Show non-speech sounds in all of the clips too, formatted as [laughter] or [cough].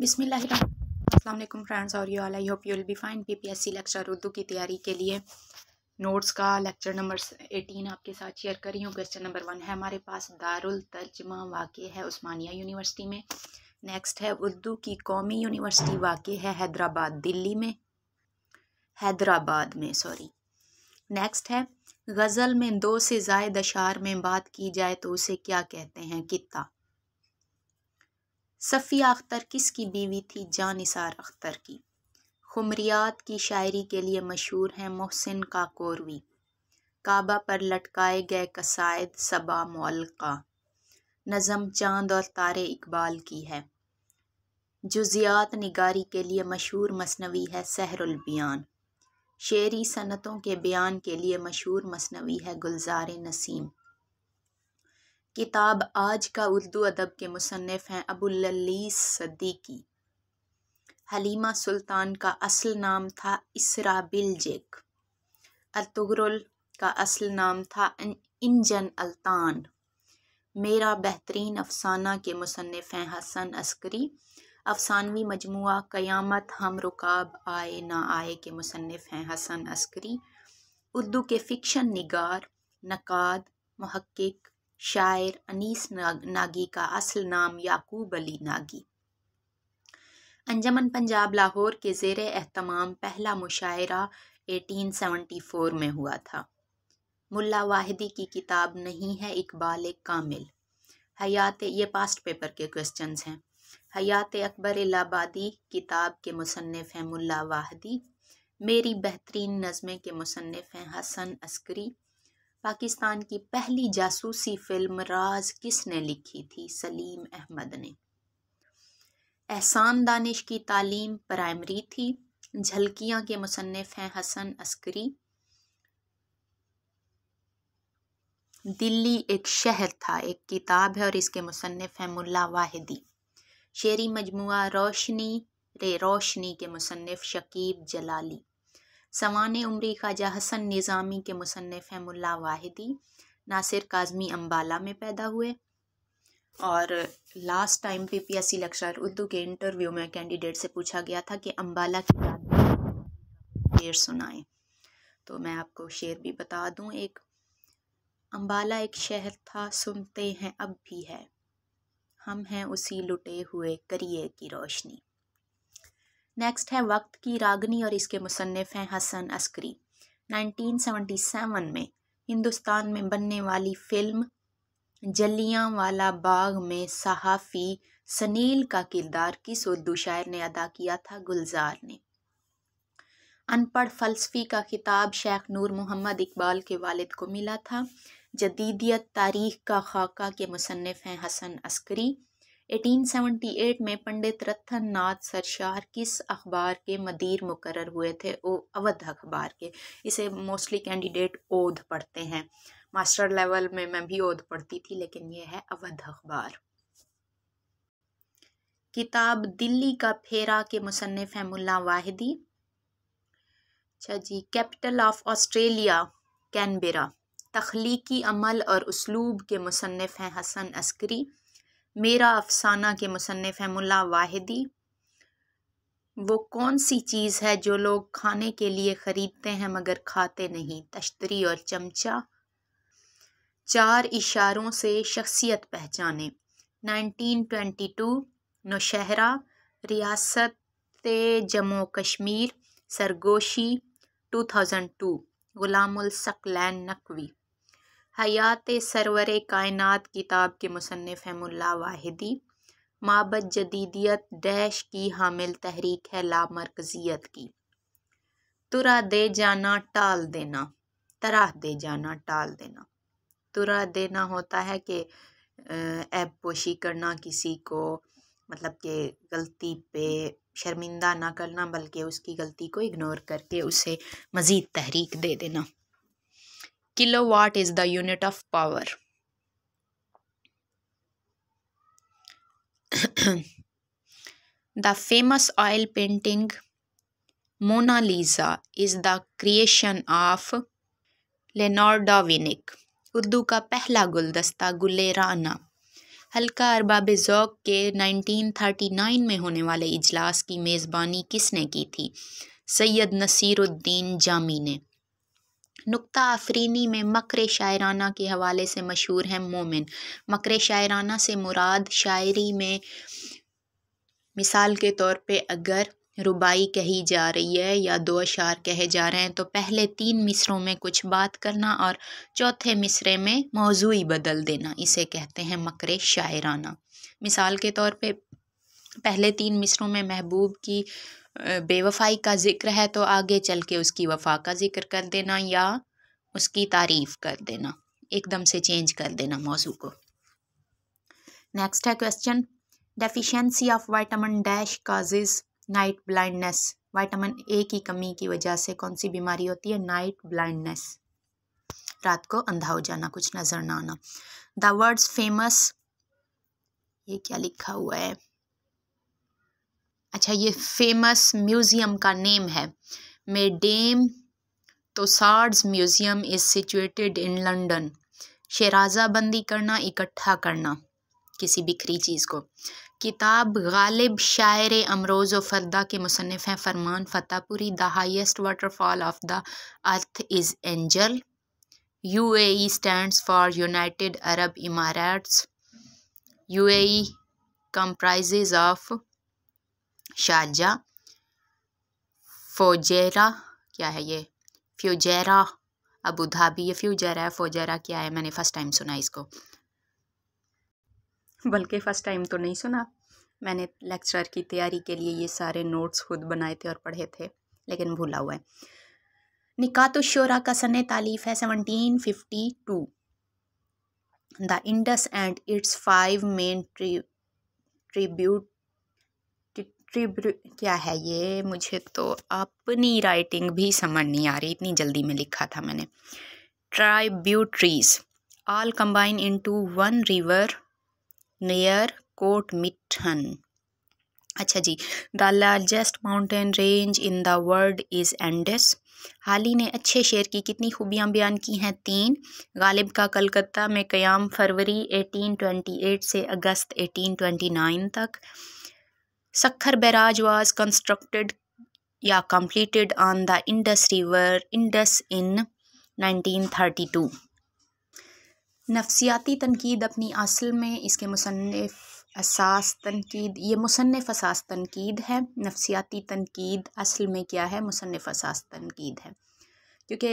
बिसमीम फ्रेंड्स और you all I hope you will be fine PPSC lecture Urdu की तैयारी के लिए नोट्स का लेक्चर नंबर एटीन आपके साथ शेयर कर रही हूँ क्वेश्चन नंबर वन है हमारे पास दारुल तर्जमा वाक़ है उस्मानिया यूनिवर्सिटी में नेक्स्ट है उर्दू की कौमी यूनिवर्सिटी वाक़ है हैदराबाद दिल्ली में हैदराबाद में सॉरी नेक्स्ट है गज़ल में दो से जायद अशार में बात की जाए तो उसे क्या कहते हैं किता सफ़िया अख्तर किसकी बीवी थी जानिसार अख्तर की खुमरियात की शायरी के लिए मशहूर हैं मोहसिन काकोरवी काबा पर लटकाए गए कसायद सबा मौलका नज़म चांद और तारे इकबाल की है जुजियात निगारी के लिए मशहूर मसनवी है सहरुलबियान शेरी सनतों के बयान के लिए मशहूर मसनवी है गुलजार नसीम किताब आज का उर्दू अदब के मुसनफ़ हैं अबुल्लीस सदीकी हलीमा सुल्तान का असल नाम था इसरा बिलजेक अतुगरुल का असल नाम था इंजन अल्तान मेरा बेहतरीन अफसाना के मुसनफ़ हैं हसन अस्करी अफसानवी मजमु क़यामत हम रुकाब आए ना आए के मुसनफ़ हैं हसन अस्करी उर्दू के फ़िक्शन निगार नक़ाद महक्क शायर अनीस नागी का असल नाम याकूब अली नागी अंजमन पंजाब लाहौर के जेर अहतमाम पहला मुशायरा 1874 में हुआ था मुल्ला वाहिदी की किताब नहीं है इकबाल कामिल हयात ये पास्ट पेपर के क्वेश्चंस हैं हयात अकबर इलाबादी किताब के मुसनफ़ हैं मुल्ला वाहिदी मेरी बेहतरीन नज़में के मुसनफ़ हैं हसन अस्करी पाकिस्तान की पहली जासूसी फिल्म राज किसने लिखी थी सलीम अहमद ने एहसान दानिश की तालीम प्राइमरी थी झलकियां के मुसनफ़ हैं हसन अस्करी दिल्ली एक शहर था एक किताब है और इसके मुसनफ़ हैं मुल्ला वाहिदी शेरी मजमु रोशनी रे रोशनी के मुसनफ़ शकीब जलाली सवान उमरी ख्वाजा हसन निज़ामी के मुसनफ़ हैं मुला वाहिदी नासिर काजमी अम्बाला में पैदा हुए और last time P P S C lecturer Urdu के इंटरव्यू में कैंडिडेट से पूछा गया था कि अम्बाला की याद शेर सुनाएं तो मैं आपको शेर भी बता दूं एक अम्बाला एक शहर था सुनते हैं अब भी है हम हैं उसी लुटे हुए करिए की रोशनी नेक्स्ट है वक्त की रागनी और इसके मुसनफ़ हैं हसन अस्करी 1977 में हिंदुस्तान में बनने वाली फ़िल्म जलियाँ वाला बाग में सहाफ़ी सनील का किरदार किस उर्दू शायर ने अदा किया था गुलजार ने अनपढ़ फ़लसफ़ी का खिताब शेख नूर मोहम्मद इकबाल के वालिद को मिला था जदीदियत तारीख का खाका के मुसनफ़ हैं हसन अस्करी 1878 में पंडित रत्थन नाथ सरशार किस अखबार के मदीर मुकर हुए थे ओ अवध अखबार के इसे मोस्टली कैंडिडेट ओध पढ़ते हैं मास्टर लेवल में मैं भी ओध पढ़ती थी लेकिन ये है अवध अखबार किताब दिल्ली का फेरा के मुसनफ़ है मुला वाहिदी अच्छा जी कैपिटल ऑफ ऑस्ट्रेलिया कैनबेरा तख्लीकी अमल और उसलूब के मुसनफ़ हैं हसन अस्करी मेरा अफसाना के मुसनफ़ है मुला वाहिदी वो कौन सी चीज़ है जो लोग खाने के लिए ख़रीदते हैं मगर खाते नहीं तश्तरी और चमचा चार इशारों से शख्सियत पहचाने 1922 नौशहरा रियासत जम्मू कश्मीर सरगोशी 2002 गुलामुल सकलैन नकवी हयात सरवर कायनत किताब के मुसनफ़ हैं वाहिदी मबद जदीदियत डैश की हामिल तहरीक है ला मरकज़ियत की तुरा दे जाना टाल देना तरह दे जाना टाल देना तुरा देना होता है कि ऐप पोशी करना किसी को मतलब के गलती पे शर्मिंदा ना करना बल्कि उसकी गलती को इग्नोर करके उसे मज़ीद तहरीक दे देना kilowatt is the unit of power the famous oil painting Mona Lisa is the creation of लेनॉर्डा विनिक Urdu का पहला गुलदस्ता गुल राना हल्का अरबाब ज़ौक के 1939 में होने वाले इजलास की मेज़बानी किसने की थी सैयद नसीरुद्दीन जामी ने नुकता आफरीनी में मकर शायराना के हवाले से मशहूर हैं मोमिन मकर शायराना से मुराद शायरी में मिसाल के तौर पे अगर रुबाई कही जा रही है या दो अशार कहे जा रहे हैं तो पहले तीन मिसरों में कुछ बात करना और चौथे मिसरे में मौजूई बदल देना इसे कहते हैं मकर शायराना मिसाल के तौर पे पहले तीन मिसरों में महबूब की बेवफाई का ज़िक्र है तो आगे चल के उसकी वफा का ज़िक्र कर देना या उसकी तारीफ़ कर देना एकदम से चेंज कर देना मौजू को नेक्स्ट है question deficiency of vitamin dash causes night blindness vitamin A की कमी की वजह से कौन सी बीमारी होती है नाइट ब्लाइंडनेस रात को अंधा हो जाना कुछ नज़र ना आना द वर्ड्स फेमस ये क्या लिखा हुआ है अच्छा ये फेमस म्यूज़ियम का नेम है Madame Tussauds museum is situated in London शराजा बंदी करना इकट्ठा करना किसी बिखरी चीज़ को किताब गालिब शायर अमरोज़ व फरदा के मुसनफ़ हैं Farman Fatehpuri the highest waterfall of the earth is Angel U A stand stands for United Arab Emirates U A comprise of Sharjah Fujairah क्या है ये फ्यूजेरा अबू धाबी ये फ्यूजेरा है फोजेरा क्या है मैंने फ़र्स्ट टाइम सुना इसको बल्कि फ़र्स्ट टाइम तो नहीं सुना मैंने लेक्चर की तैयारी के लिए ये सारे नोट्स खुद बनाए थे और पढ़े थे लेकिन भूला हुआ है निकात तो शोरा का सन तालीफ है seventeen fifty two the Indus and its five main tree tribute tributary क्या है ये मुझे तो अपनी राइटिंग भी समझ नहीं आ रही इतनी जल्दी में लिखा था मैंने tributaries all combine into one river near Kot Mithan अच्छा जी the largest mountain range in the world is हाल ही ने अच्छे शेर की कितनी खूबियाँ बयान की हैं तीन गालिब का कलकत्ता में क़याम फरवरी 1828 से अगस्त 1829 तक Sakhar barrage was constructed yeah completed on the Indus River Indus in 1932 नफसियाती तनकीद अपनी असल में इसके मुसनफ़ असास तनकीद ये मुसनफ़ असास तनकीद है नफसियाती तनकीद असल में क्या है मुसनफ़ असास तनकीद है क्योंकि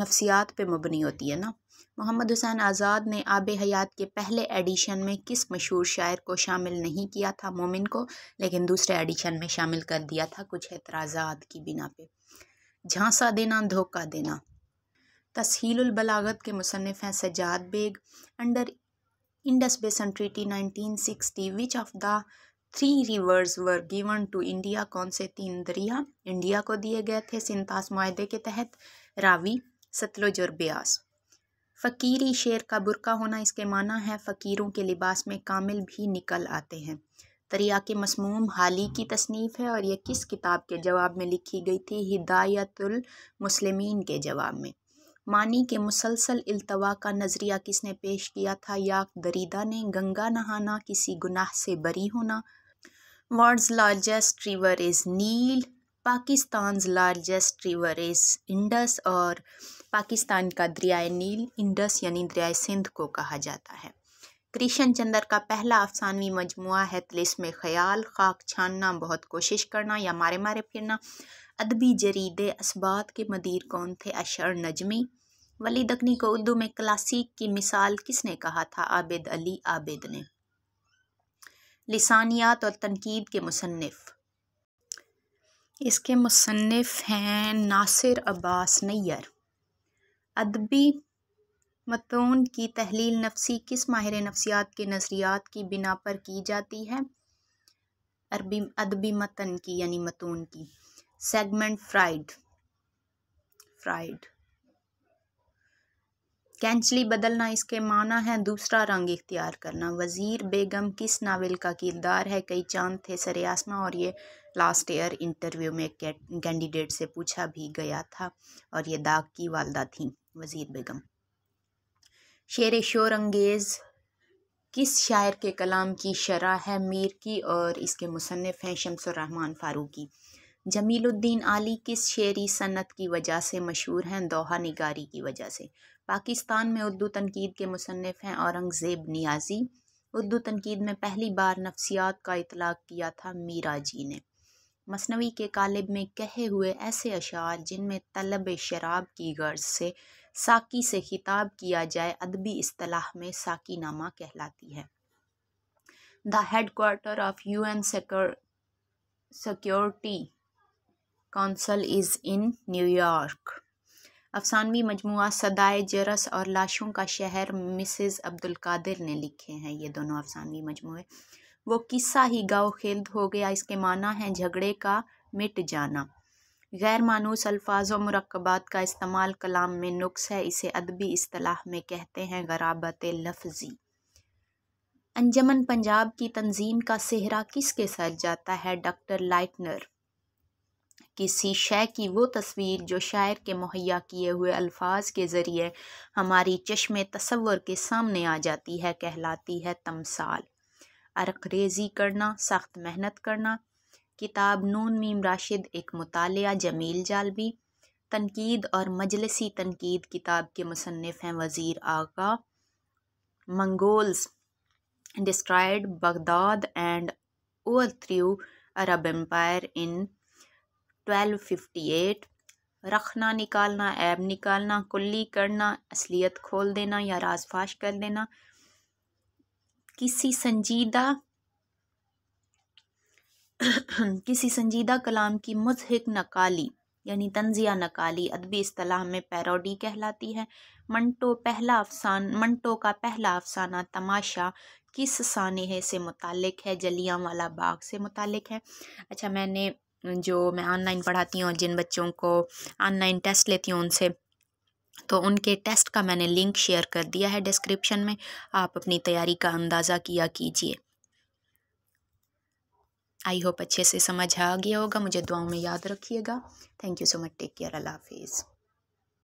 नफ्सियात पे मबनी होती है ना मोहम्मद हुसैन आज़ाद ने आब हयात के पहले एडिशन में किस मशहूर शायर को शामिल नहीं किया था मोमिन को लेकिन दूसरे एडिशन में शामिल कर दिया था कुछ एतराज़ा की बिना पे झांसा देना धोखा देना तसहीलबलागत के मुसनफ़ हैं Sajjad Baig under Indus basin treaty nineteen sixty which of the three rivers were given to India कौन से तीन दरिया इंडिया को दिए गए थे सिंतास माहे के तहत रावी सतलुज और ब्यास फ़कीरी शेर का बुरका होना इसके माना है फ़कीरों के लिबास में कामिल भी निकल आते हैं तरिया के मसमूम हाली की तसनीफ़ है और यह किस किताब के जवाब में लिखी गई थी हिदायतुल मुस्लिमीन के जवाब में मानी के मुसलसल अल्तवा का नज़रिया किसने पेश किया था या दरीदा ने गंगा नहाना किसी गुनाह से बरी होना world's largest river is Nile Pakistan largest river is Indus और पाकिस्तान का दरियाए नील इंडस यानी दरियाए सिंध को कहा जाता है कृष्ण चंद्र का पहला अफसानवी मजमु है तिलिस्म तो ख्याल खाक छानना बहुत कोशिश करना या मारे मारे फिरना अदबी जरीदे इसबात के मदीर कौन थे अशर नजमी वली दकनी को उर्दू में क्लासिक की मिसाल किसने कहा था आबिद अली आबिद ने लिसानियात और तनकीद के मुसनफ़ इसके मुसनफ़ हैं नासिर अब्बास नैर अदबी मतून की तहलील नफसी किस माहिर नफसियात के नज़रियात की बिना पर की जाती है अरबी अदबी मतन की यानी मतून की सेगमेंट फ्राइड फ्राइड कैंचली बदलना इसके माना है दूसरा रंग इख्तियार करना वज़ीर बेगम किस नावल का किरदार है कई चांद थे सर आसमा और ये लास्ट ईयर इंटरव्यू में कैंडिडेट से पूछा भी गया था और ये दाग की वालदा थी वज़ीर बेगम शेर शोर अंगेज़ किस शायर के कलाम की शरह है मीर की और इसके मुसनफ़ हैं शमसरहमान फ़ारूकी जमीलुद्दीन आली किस शेरी सनत की वजह से मशहूर हैं दोहा निगारी की वजह से पाकिस्तान में उर्दू तनकीद के मुसनफ़ हैं औरंगज़ेब नियाज़ी उर्दू तनकीद में पहली बार नफ्सियात का इतलाक़ किया था मीरा जी ने मसनवी के कालिब में कहे हुए ऐसे अशार जिनमें तलब शराब की गर्ज से साकी से खिताब किया जाए अदबी असलाह में साकी नामा कहलाती है the quarter of U N security council is in New York अफसानवी मजमू सदाए जरस और लाशों का शहर मिसेस अब्दुल कादिर ने लिखे हैं ये दोनों अफसानवी मजमू वो किस्सा ही गाव खेल्द हो गया इसके माना है झगड़े का मिट जाना गैर मानूस अल्फाज व मरकबात का इस्तेमाल कलाम में नुक्स है इसे अदबी असलाह में कहते हैं गराबत लफजी अंजमन पंजाब की तंजीम का सेहरा किसके सर जाता है डॉक्टर लाइटनर किसी शय की वो तस्वीर जो शायर के मुहैया किए हुए अल्फाज के ज़रिए हमारी चश्मे तस्वर के सामने आ जाती है कहलाती है तमसाल रेजी करना सख्त मेहनत करना किताब नून मीम राशिद एक मुताल जमील जालवी तनकीद और मजलसी तनकीद किताब के मुसनफ़ हैं Wazir Agha Mongols destroyed Baghdad and overthrew Arab empire in twelve fifty eight रखना निकालना ऐब निकालना कुल्ली करना असलियत खोल देना या राजफाश कर देना किसी संजीदा [coughs] किसी संजीदा कलाम की मजहक नकाली यानी तंजिया नकाली अदबी असलाह में पैरोडी कहलाती है मंटो पहला अफसान मंटो का पहला अफसाना तमाशा किस सानहे से मुतल है जलियाँ वाला बाग से मुतल है अच्छा मैंने जो मैं ऑनलाइन पढ़ाती हूँ जिन बच्चों को ऑनलाइन टेस्ट लेती हूँ उनसे तो उनके टेस्ट का मैंने लिंक शेयर कर दिया है डिस्क्रिप्शन में आप अपनी तैयारी का अंदाज़ा किया कीजिए आई होप अच्छे से समझ आ गया होगा मुझे दुआओं में याद रखिएगा thank you so much take care अल्लाह हाफिज़